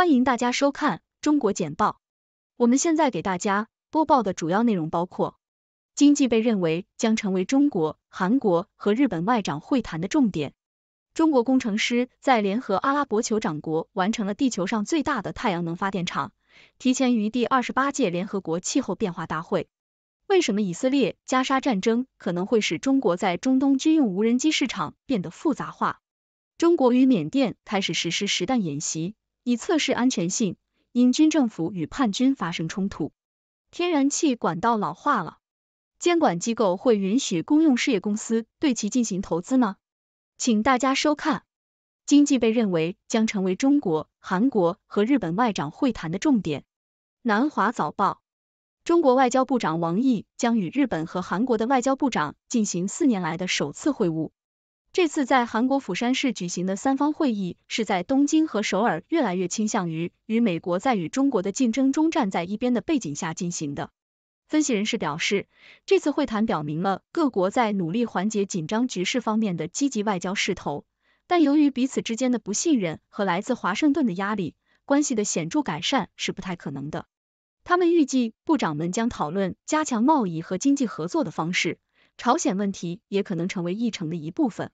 欢迎大家收看中国简报。我们现在给大家播报的主要内容包括：经济被认为将成为中国、韩国和日本外长会谈的重点。中国工程师在联合阿拉伯酋长国完成了地球上最大的太阳能发电厂，提前于第二十八届联合国气候变化大会。为什么以色列加沙战争可能会使中国在中东军用无人机市场变得复杂化？中国与缅甸开始实施实弹演习。以测试安全性。因军政府与叛军发生冲突，天然气管道老化了。监管机构会允许公用事业公司对其进行投资吗？请大家收看。经济被认为将成为中国、韩国和日本外长会谈的重点。南华早报：中国外交部长王毅将与日本和韩国的外交部长进行四年来的首次会晤。这次在韩国釜山市举行的三方会议是在东京和首尔越来越倾向于与美国在与中国的竞争中站在一边的背景下进行的。分析人士表示，这次会谈表明了各国在努力缓解紧张局势方面的积极外交势头，但由于彼此之间的不信任和来自华盛顿的压力，关系的显著改善是不太可能的。他们预计部长们将讨论加强贸易和经济合作的方式，朝鲜问题也可能成为议程的一部分。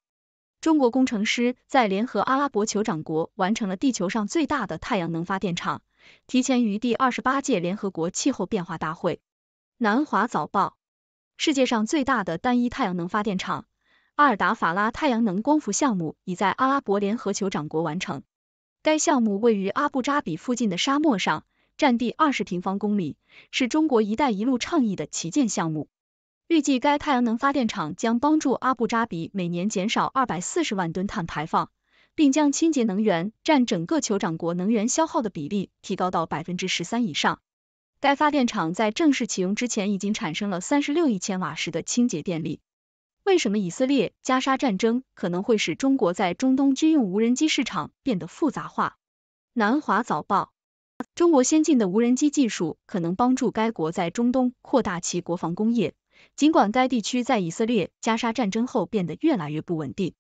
中国工程师在联合阿拉伯酋长国完成了地球上最大的太阳能发电厂，提前于第二十八届联合国气候变化大会。南华早报：世界上最大的单一太阳能发电厂——阿尔达法拉太阳能光伏项目已在阿拉伯联合酋长国完成。该项目位于阿布扎比附近的沙漠上，占地二十平方公里，是中国“一带一路”倡议的旗舰项目。预计该太阳能发电厂将帮助阿布扎比每年减少二百四十万吨碳排放，并将清洁能源占整个酋长国能源消耗的比例提高到百分之十三以上。该发电厂在正式启用之前已经产生了三十六亿千瓦时的清洁电力。为什么以色列加沙战争可能会使中国在中东军用无人机市场变得复杂化？南华早报：中国先进的无人机技术可能帮助该国在中东扩大其国防工业。尽管该地区在以色列加沙战争后变得越来越不稳定，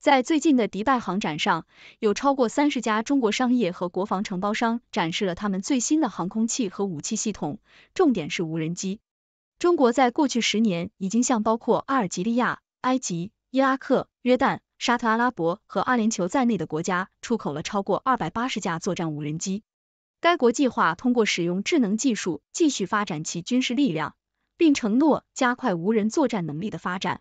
在最近的迪拜航展上，有超过三十家中国商业和国防承包商展示了他们最新的航空器和武器系统，重点是无人机。中国在过去十年已经向包括阿尔及利亚、埃及、伊拉克、约旦、沙特阿拉伯和阿联酋在内的国家出口了超过二百八十架作战无人机。该国计划通过使用智能技术继续发展其军事力量。并承诺加快无人作战能力的发展。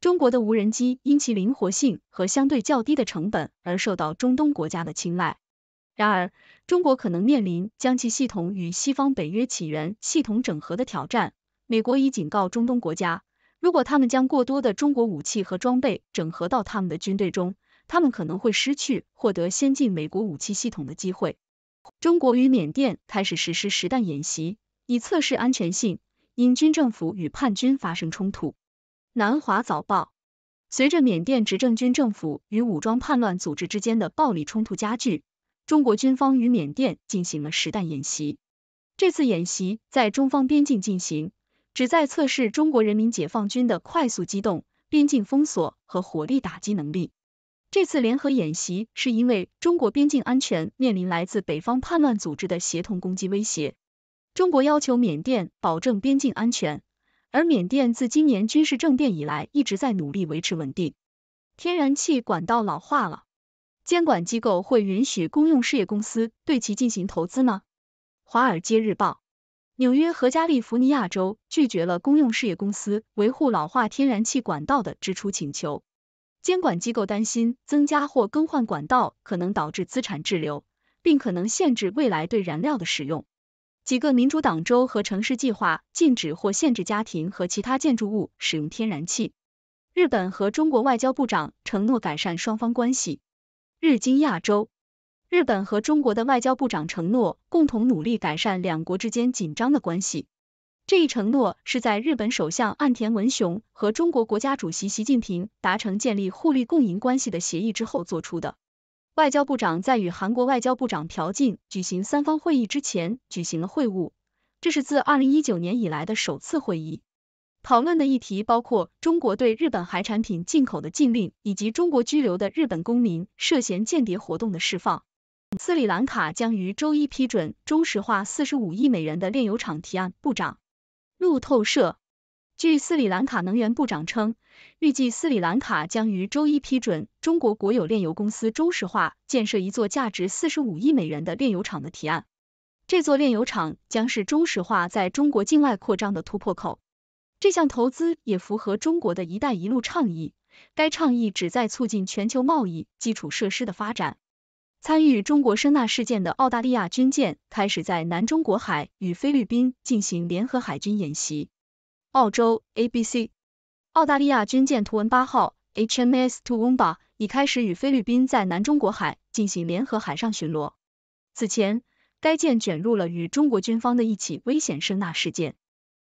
中国的无人机因其灵活性和相对较低的成本而受到中东国家的青睐。然而，中国可能面临将其系统与西方北约起源系统整合的挑战。美国已警告中东国家，如果他们将过多的中国武器和装备整合到他们的军队中，他们可能会失去获得先进美国武器系统的机会。中国与缅甸开始实施实弹演习，以测试安全性。因军政府与叛军发生冲突。南华早报：随着缅甸执政军政府与武装叛乱组织之间的暴力冲突加剧，中国军方与缅甸进行了实弹演习。这次演习在中方边境进行，旨在测试中国人民解放军的快速机动、边境封锁和火力打击能力。这次联合演习是因为中国边境安全面临来自北方叛乱组织的协同攻击威胁。中国要求缅甸保证边境安全，而缅甸自今年军事政变以来一直在努力维持稳定。天然气管道老化了，监管机构会允许公用事业公司对其进行投资吗？《华尔街日报》，纽约和加利福尼亚州拒绝了公用事业公司维护老化天然气管道的支出请求。监管机构担心，增加或更换管道可能导致资产滞留，并可能限制未来对燃料的使用。几个民主党州和城市计划禁止或限制家庭和其他建筑物使用天然气。日本和中国外交部长承诺改善双方关系。日经亚洲，日本和中国的外交部长承诺共同努力改善两国之间紧张的关系。这一承诺是在日本首相岸田文雄和中国国家主席习近平达成建立互利共赢关系的协议之后做出的。外交部长在与韩国外交部长朴槿举行三方会议之前举行了会晤，这是自2019年以来的首次会议。讨论的议题包括中国对日本海产品进口的禁令，以及中国拘留的日本公民涉嫌间谍活动的释放。斯里兰卡将于周一批准中石化45亿美元的炼油厂提案。部长，路透社。据斯里兰卡能源部长称，预计斯里兰卡将于周一批准中国国有炼油公司中石化建设一座价值四十五亿美元的炼油厂的提案。这座炼油厂将是中石化在中国境外扩张的突破口。这项投资也符合中国的一带一路倡议，该倡议旨在促进全球贸易基础设施的发展。参与中国声纳事件的澳大利亚军舰开始在南中国海与菲律宾进行联合海军演习。澳洲 ABC，澳大利亚军舰图文八号 HMS Tuumba 已开始与菲律宾在南中国海进行联合海上巡逻。此前，该舰卷入了与中国军方的一起危险声纳事件。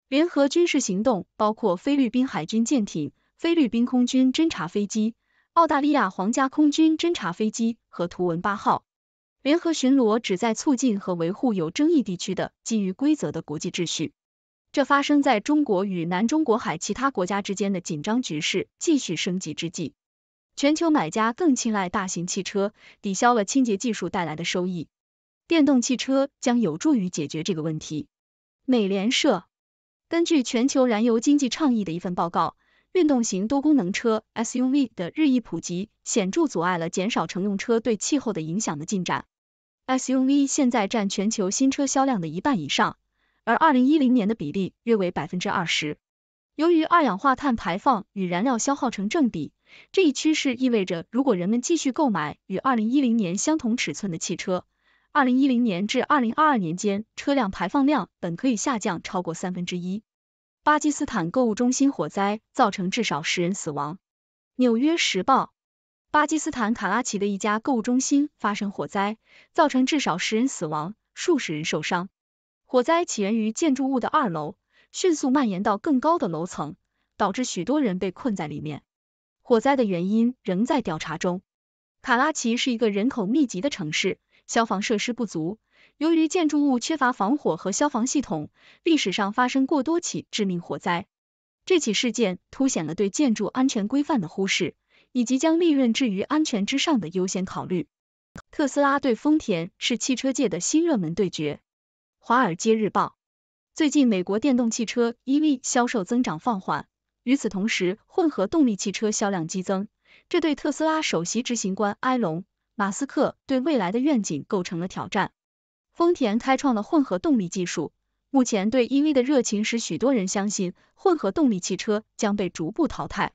联合军事行动包括菲律宾海军舰艇、菲律宾空军侦察飞机、澳大利亚皇家空军侦察飞机和图文八号。联合巡逻旨在促进和维护有争议地区的基于规则的国际秩序。这发生在中国与南中国海其他国家之间的紧张局势继续升级之际。全球买家更青睐大型汽车，抵消了清洁技术带来的收益。电动汽车将有助于解决这个问题。美联社，根据全球燃油经济倡议的一份报告，运动型多功能车 （SUV） 的日益普及，显著阻碍了减少乘用车对气候的影响的进展。SUV 现在占全球新车销量的一半以上。而二零一零年的比例约为百分之二十。由于二氧化碳排放与燃料消耗成正比，这一趋势意味着，如果人们继续购买与二零一零年相同尺寸的汽车，二零一零年至二零二二年间车辆排放量本可以下降超过三分之一。巴基斯坦购物中心火灾造成至少十人死亡。纽约时报，巴基斯坦卡拉奇的一家购物中心发生火灾，造成至少十人死亡，数十人受伤。火灾起源于建筑物的二楼，迅速蔓延到更高的楼层，导致许多人被困在里面。火灾的原因仍在调查中。卡拉奇是一个人口密集的城市，消防设施不足。由于建筑物缺乏防火和消防系统，历史上发生过多起致命火灾。这起事件凸显了对建筑安全规范的忽视，以及将利润置于安全之上的优先考虑。特斯拉对丰田是汽车界的新热门对决。《华尔街日报》最近，美国电动汽车 EV 销售增长放缓，与此同时，混合动力汽车销量激增，这对特斯拉首席执行官埃隆·马斯克对未来的愿景构成了挑战。丰田开创了混合动力技术，目前对 EV 的热情使许多人相信混合动力汽车将被逐步淘汰。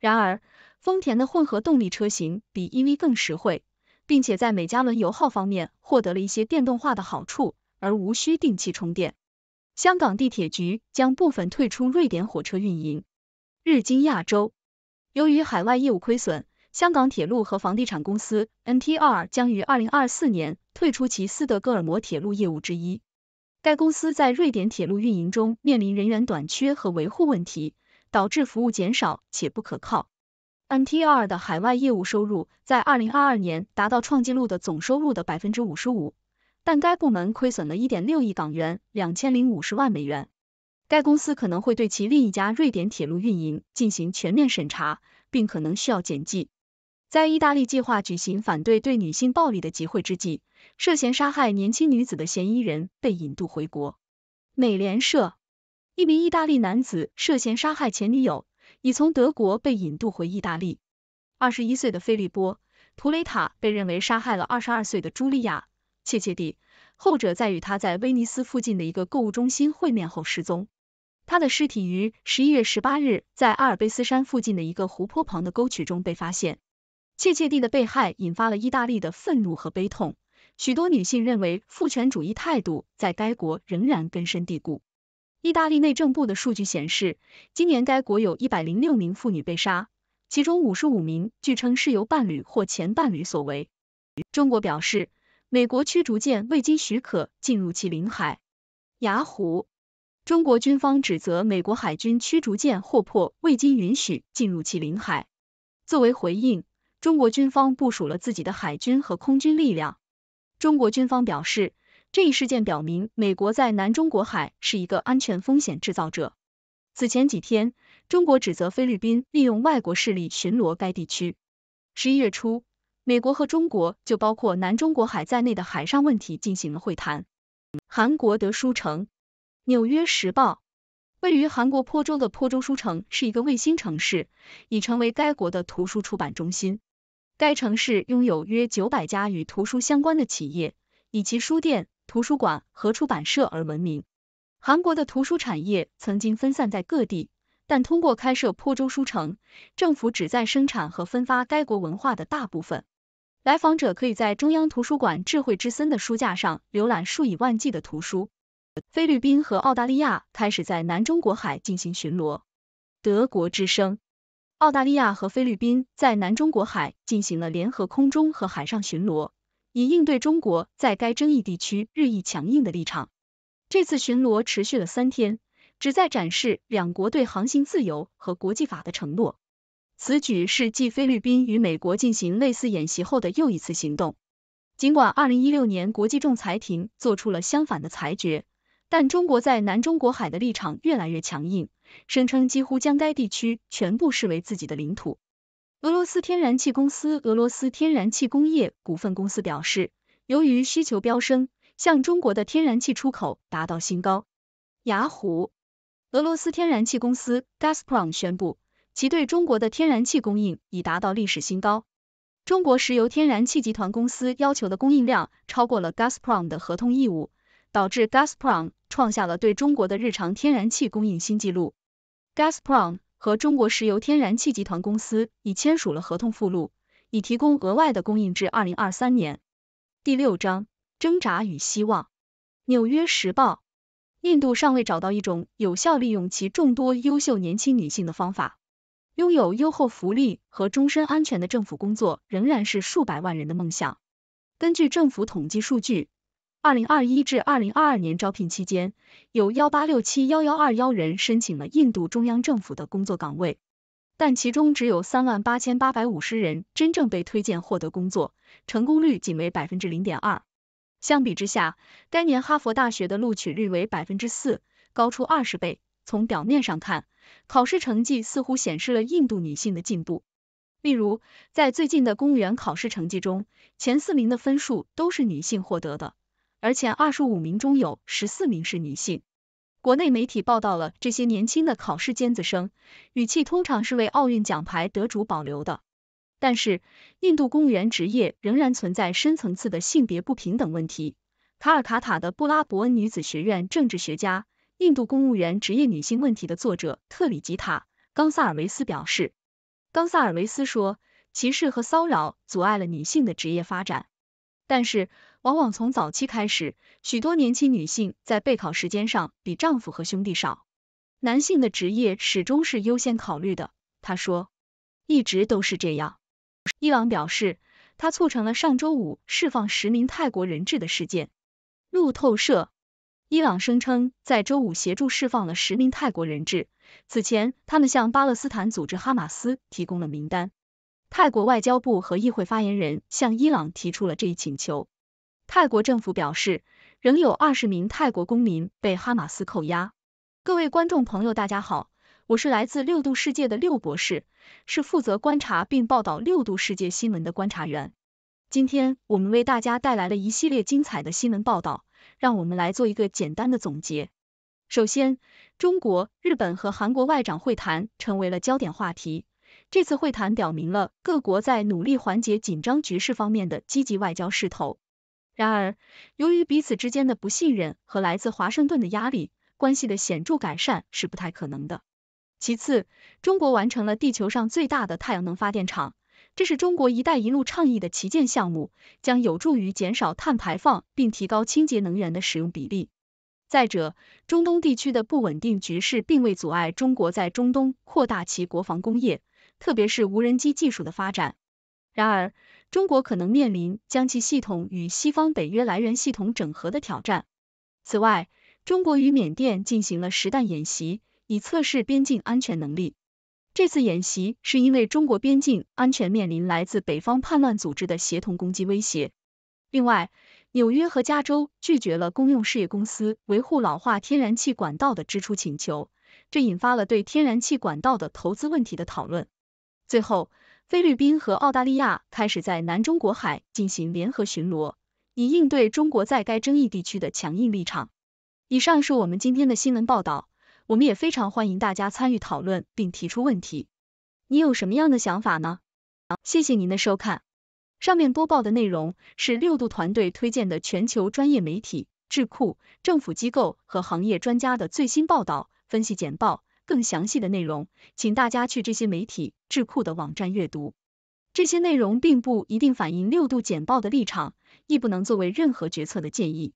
然而，丰田的混合动力车型比 EV 更实惠，并且在每加仑油耗方面获得了一些电动化的好处。而无需定期充电。香港地铁局将部分退出瑞典火车运营。日经亚洲，由于海外业务亏损，香港铁路和房地产公司 NTR 将于2024年退出其斯德哥尔摩铁路业务之一。该公司在瑞典铁路运营中面临人员短缺和维护问题，导致服务减少且不可靠。NTR 的海外业务收入在2022年达到创纪录的总收入的百分之五十五。但该部门亏损了一点六亿港元，两千零五十万美元。该公司可能会对其另一家瑞典铁路运营进行全面审查，并可能需要减记。在意大利计划举行反对对女性暴力的集会之际，涉嫌杀害年轻女子的嫌疑人被引渡回国。美联社，一名意大利男子涉嫌杀害前女友，已从德国被引渡回意大利。二十一岁的菲利波·图雷塔被认为杀害了二十二岁的茱莉亚。切切蒂，后者在与他在威尼斯附近的一个购物中心会面后失踪，他的尸体于十一月十八日在阿尔卑斯山附近的一个湖泊旁的沟渠中被发现。切切蒂的被害引发了意大利的愤怒和悲痛，许多女性认为父权主义态度在该国仍然根深蒂固。意大利内政部的数据显示，今年该国有一百零六名妇女被杀，其中五十五名据称是由伴侣或前伴侣所为。中国表示。美国驱逐舰未经许可进入其领海。雅虎，中国军方指责美国海军驱逐舰获破未经允许进入其领海。作为回应，中国军方部署了自己的海军和空军力量。中国军方表示，这一事件表明美国在南中国海是一个安全风险制造者。此前几天，中国指责菲律宾利用外国势力巡逻该地区。十一月初。美国和中国就包括南中国海在内的海上问题进行了会谈。韩国德书城，《纽约时报》位于韩国坡州的坡州书城是一个卫星城市，已成为该国的图书出版中心。该城市拥有约900家与图书相关的企业，以其书店、图书馆和出版社而闻名。韩国的图书产业曾经分散在各地，但通过开设坡州书城，政府旨在生产和分发该国文化的大部分。来访者可以在中央图书馆“智慧之森”的书架上浏览数以万计的图书。菲律宾和澳大利亚开始在南中国海进行巡逻。德国之声：澳大利亚和菲律宾在南中国海进行了联合空中和海上巡逻，以应对中国在该争议地区日益强硬的立场。这次巡逻持续了三天，旨在展示两国对航行自由和国际法的承诺。此举是继菲律宾与美国进行类似演习后的又一次行动。尽管二零一六年国际仲裁庭做出了相反的裁决，但中国在南中国海的立场越来越强硬，声称几乎将该地区全部视为自己的领土。俄罗斯天然气公司俄罗斯天然气工业股份公司表示，由于需求飙升，向中国的天然气出口达到新高。雅虎，俄罗斯天然气公司 Gazprom 宣布。其对中国的天然气供应已达到历史新高。中国石油天然气集团公司要求的供应量超过了 Gazprom 的合同义务，导致 Gazprom 创下了对中国的日常天然气供应新纪录。Gazprom 和中国石油天然气集团公司已签署了合同附录，以提供额外的供应至二零二三年。第六章：挣扎与希望。纽约时报：印度尚未找到一种有效利用其众多优秀年轻女性的方法。拥有优厚福利和终身安全的政府工作仍然是数百万人的梦想。根据政府统计数据，二零二一至二零二二年招聘期间，有幺八六七幺幺二幺人申请了印度中央政府的工作岗位，但其中只有三万八千八百五十人真正被推荐获得工作，成功率仅为百分之零点二。相比之下，该年哈佛大学的录取率为百分之四，高出二十倍。从表面上看，考试成绩似乎显示了印度女性的进步。例如，在最近的公务员考试成绩中，前四名的分数都是女性获得的，而前二十五名中有十四名是女性。国内媒体报道了这些年轻的考试尖子生，语气通常是为奥运奖牌得主保留的。但是，印度公务员职业仍然存在深层次的性别不平等问题。卡尔卡塔的布拉伯恩女子学院政治学家。印度公务员职业女性问题的作者特里吉塔·冈萨尔维斯表示，冈萨尔维斯说，歧视和骚扰阻碍了女性的职业发展，但是往往从早期开始，许多年轻女性在备考时间上比丈夫和兄弟少，男性的职业始终是优先考虑的。他说，一直都是这样。伊朗表示，他促成了上周五释放十名泰国人质的事件。路透社。伊朗声称在周五协助释放了十名泰国人质，此前他们向巴勒斯坦组织哈马斯提供了名单。泰国外交部和议会发言人向伊朗提出了这一请求。泰国政府表示，仍有二十名泰国公民被哈马斯扣押。各位观众朋友，大家好，我是来自六度世界的六博士，是负责观察并报道六度世界新闻的观察员。今天我们为大家带来了一系列精彩的新闻报道。让我们来做一个简单的总结。首先，中国、日本和韩国外长会谈成为了焦点话题。这次会谈表明了各国在努力缓解紧张局势方面的积极外交势头。然而，由于彼此之间的不信任和来自华盛顿的压力，关系的显著改善是不太可能的。其次，中国完成了地球上最大的太阳能发电厂。这是中国“一带一路”倡议的旗舰项目，将有助于减少碳排放并提高清洁能源的使用比例。再者，中东地区的不稳定局势并未阻碍中国在中东扩大其国防工业，特别是无人机技术的发展。然而，中国可能面临将其系统与西方北约来源系统整合的挑战。此外，中国与缅甸进行了实弹演习，以测试边境安全能力。这次演习是因为中国边境安全面临来自北方叛乱组织的协同攻击威胁。另外，纽约和加州拒绝了公用事业公司维护老化天然气管道的支出请求，这引发了对天然气管道的投资问题的讨论。最后，菲律宾和澳大利亚开始在南中国海进行联合巡逻，以应对中国在该争议地区的强硬立场。以上是我们今天的新闻报道。我们也非常欢迎大家参与讨论并提出问题。你有什么样的想法呢？谢谢您的收看。上面播报的内容是六度团队推荐的全球专业媒体、智库、政府机构和行业专家的最新报道、分析简报。更详细的内容，请大家去这些媒体、智库的网站阅读。这些内容并不一定反映六度简报的立场，亦不能作为任何决策的建议。